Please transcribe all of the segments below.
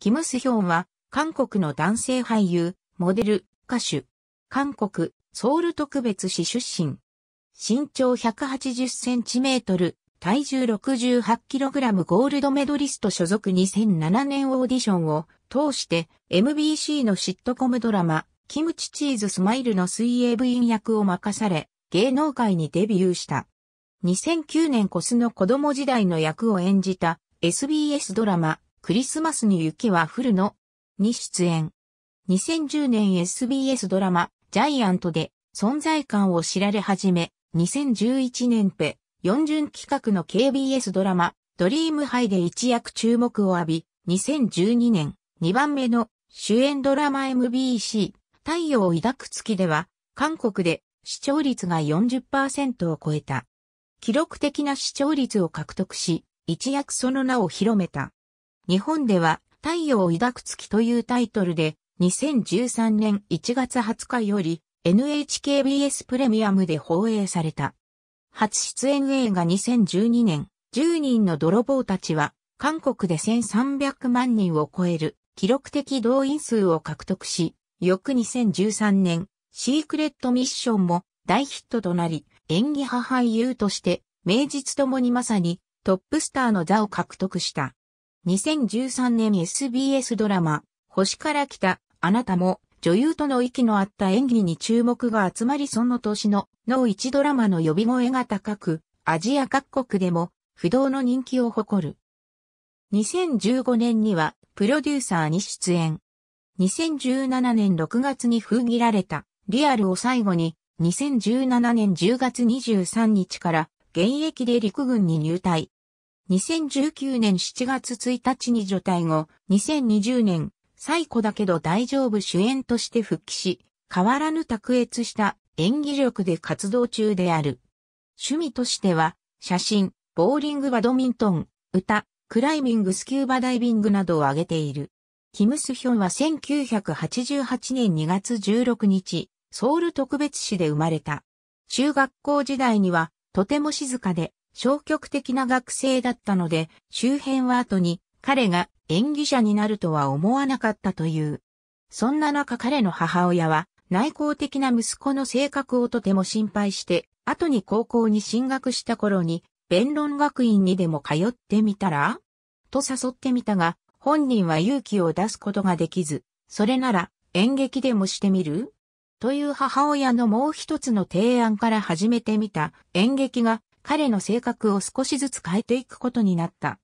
キム・スヒョンは、韓国の男性俳優、モデル、歌手。韓国、ソウル特別市出身。身長180センチメートル、体重68キログラムゴールドメドリスト所属2007年オーディションを通して MBC のシットコムドラマ、キムチチーズスマイルの水泳部員役を任され、芸能界にデビューした。2009年コスの子供時代の役を演じた SBS ドラマ、クリスマスに雪は降るのに出演。2010年 SBS ドラマ、ジャイアントで存在感を知られ始め、2011年ペ、4巡企画の KBS ドラマ、ドリームハイで一躍注目を浴び、2012年、2番目の主演ドラマ MBC、太陽を抱く月では、韓国で視聴率が40%を超えた。記録的な視聴率を獲得し、一躍その名を広めた。日本では太陽を抱く月というタイトルで2013年1月20日より NHKBS プレミアムで放映された。初出演映画2012年10人の泥棒たちは韓国で1300万人を超える記録的動員数を獲得し、翌2013年シークレットミッションも大ヒットとなり、演技派俳優として名実ともにまさにトップスターの座を獲得した。2013年 SBS ドラマ、星から来た、あなたも、女優との息の合った演技に注目が集まりその年の、脳一ドラマの呼び声が高く、アジア各国でも、不動の人気を誇る。2015年には、プロデューサーに出演。2017年6月に封切られた、リアルを最後に、2017年10月23日から、現役で陸軍に入隊。2019年7月1日に除隊後、2020年、最古だけど大丈夫主演として復帰し、変わらぬ卓越した演技力で活動中である。趣味としては、写真、ボーリングバドミントン、歌、クライミングスキューバダイビングなどを挙げている。キムスヒョンは1988年2月16日、ソウル特別市で生まれた。中学校時代には、とても静かで、消極的な学生だったので、周辺は後に彼が演技者になるとは思わなかったという。そんな中彼の母親は内向的な息子の性格をとても心配して、後に高校に進学した頃に、弁論学院にでも通ってみたらと誘ってみたが、本人は勇気を出すことができず、それなら演劇でもしてみるという母親のもう一つの提案から始めてみた演劇が彼の性格を少しずつ変えていくことになった。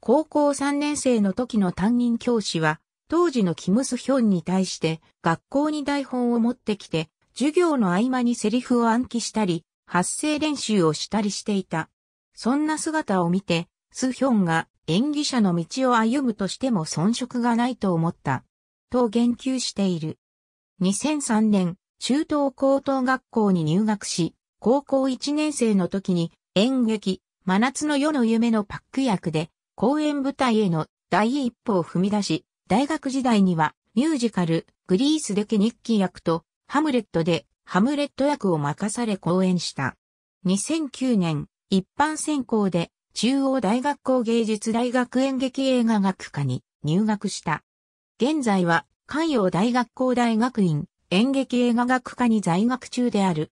高校3年生の時の担任教師は、当時のキムスヒョンに対して学校に台本を持ってきて、授業の合間にセリフを暗記したり、発声練習をしたりしていた。そんな姿を見て、スヒョンが演技者の道を歩むとしても遜色がないと思った。と言及している。2003年、中東高等学校に入学し、高校1年生の時に演劇、真夏の夜の夢のパック役で公演舞台への第一歩を踏み出し、大学時代にはミュージカル、グリースでケニッキ役とハムレットでハムレット役を任され公演した。2009年、一般専攻で中央大学校芸術大学演劇映画学科に入学した。現在は関陽大学校大学院演劇映画学科に在学中である。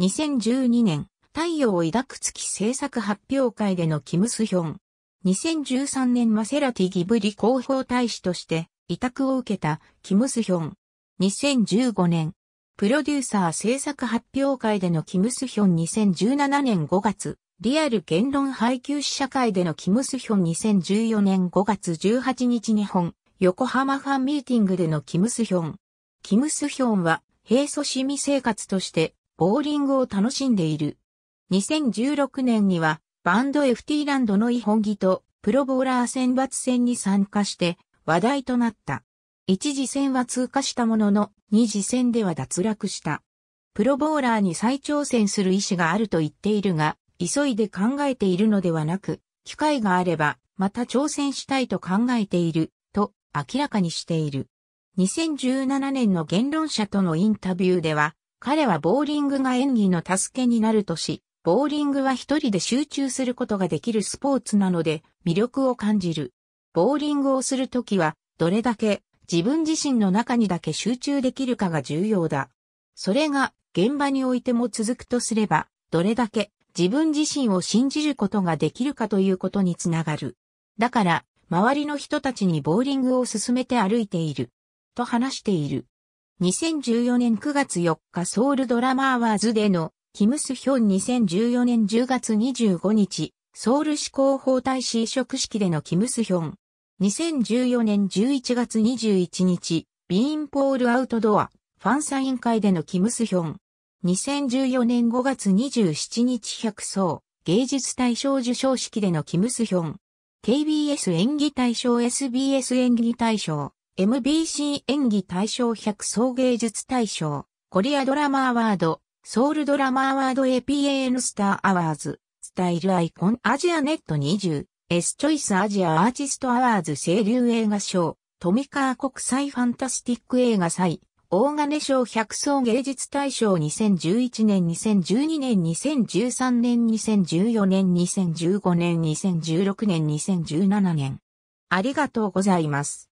2012年、太陽を抱く月制作発表会でのキムスヒョン。2013年マセラティギブリ広報大使として委託を受けたキムスヒョン。2015年、プロデューサー制作発表会でのキムスヒョン2017年5月、リアル言論配給試写会でのキムスヒョン2014年5月18日日本、横浜ファンミーティングでのキムスヒョン。キムスヒョンは、平素市民生活としてボーリングを楽しんでいる。2016年にはバンド FT ランドの違ホンとプロボーラー選抜戦に参加して話題となった。一次戦は通過したものの二次戦では脱落した。プロボーラーに再挑戦する意思があると言っているが、急いで考えているのではなく、機会があればまた挑戦したいと考えていると明らかにしている。2017年の言論者とのインタビューでは、彼はボーリングが演技の助けになるとし、ボーリングは一人で集中することができるスポーツなので魅力を感じる。ボーリングをするときは、どれだけ自分自身の中にだけ集中できるかが重要だ。それが現場においても続くとすれば、どれだけ自分自身を信じることができるかということにつながる。だから、周りの人たちにボーリングを進めて歩いている。と話している。2014年9月4日ソウルドラマーワーズでの、キムスヒョン2014年10月25日、ソウル市広報大使移植式でのキムスヒョン。2014年11月21日、ビーンポールアウトドア、ファンサイン会でのキムスヒョン。2014年5月27日百層、芸術大賞受賞式でのキムスヒョン。KBS 演技大賞 SBS 演技大賞。MBC 演技大賞100総芸術大賞、コリアドラマアワード、ソウルドラマアワード APAN スターアワーズ、スタイルアイコンアジアネット 20S チョイスアジアアーティストアワーズ清流映画賞、富川国際ファンタスティック映画祭、大金賞100層芸術大賞2011年2012年2013年2014年2015年2016年2017年。ありがとうございます。